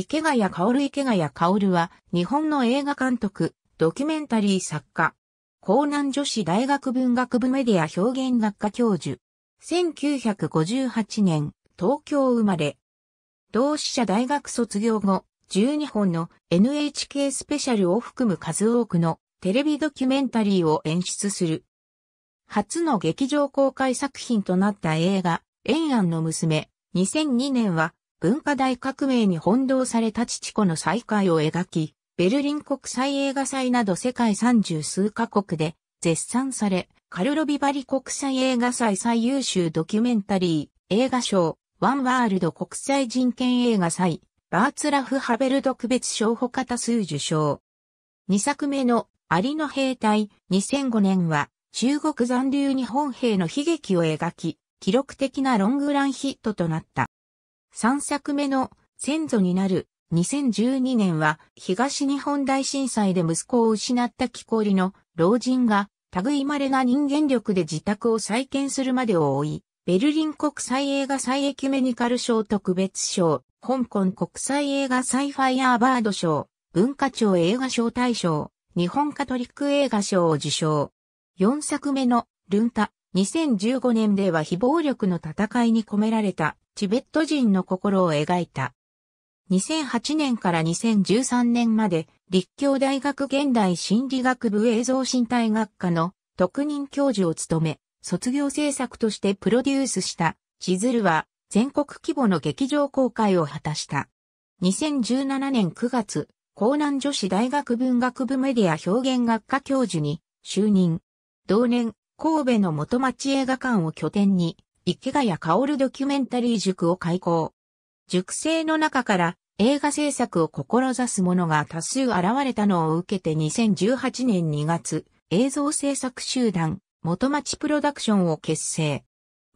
池谷薫池谷薫は、日本の映画監督、ドキュメンタリー作家。江南女子大学文学部メディア表現学科教授。1958年、東京生まれ。同志社大学卒業後、12本の NHK スペシャルを含む数多くのテレビドキュメンタリーを演出する。初の劇場公開作品となった映画、延安の娘、2002年は文化大革命に翻弄された父子の再会を描き、ベルリン国際映画祭など世界三十数カ国で絶賛され、カルロビバリ国際映画祭最優秀ドキュメンタリー、映画賞、ワンワールド国際人権映画祭、バーツラフ・ハベル特別賞ほか多数受賞。2作目のアリの兵隊2005年は中国残留日本兵の悲劇を描き、記録的なロングランヒットとなった。3作目の先祖になる2012年は東日本大震災で息子を失った木こりの老人が類まれな人間力で自宅を再建するまでを追い、ベルリン国際映画祭エキュメニカル賞特別賞、香港国際映画祭ファイアーバード賞、文化庁映画賞大賞、日本カトリック映画賞を受賞。4作目のルンタ2015年では非暴力の戦いに込められたチベット人の心を描いた。2008年から2013年まで、立教大学現代心理学部映像身体学科の特任教授を務め、卒業制作としてプロデュースした、千鶴は全国規模の劇場公開を果たした。2017年9月、江南女子大学文学部メディア表現学科教授に就任。同年、神戸の元町映画館を拠点に池谷薫ドキュメンタリー塾を開講。塾生の中から映画制作を志す者が多数現れたのを受けて2018年2月、映像制作集団、元町プロダクションを結成。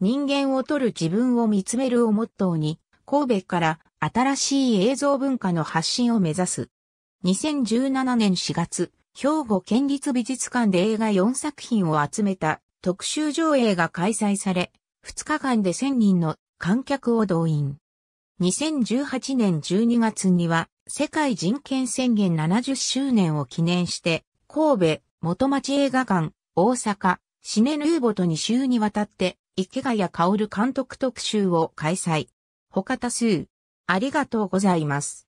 人間を撮る自分を見つめるをモットーに、神戸から新しい映像文化の発信を目指す。2017年4月、兵庫県立美術館で映画4作品を集めた特集上映が開催され、2日間で1000人の観客を動員。2018年12月には世界人権宣言70周年を記念して神戸元町映画館大阪シネヌーボと2週にわたって池谷薫監督特集を開催。他多数ありがとうございます。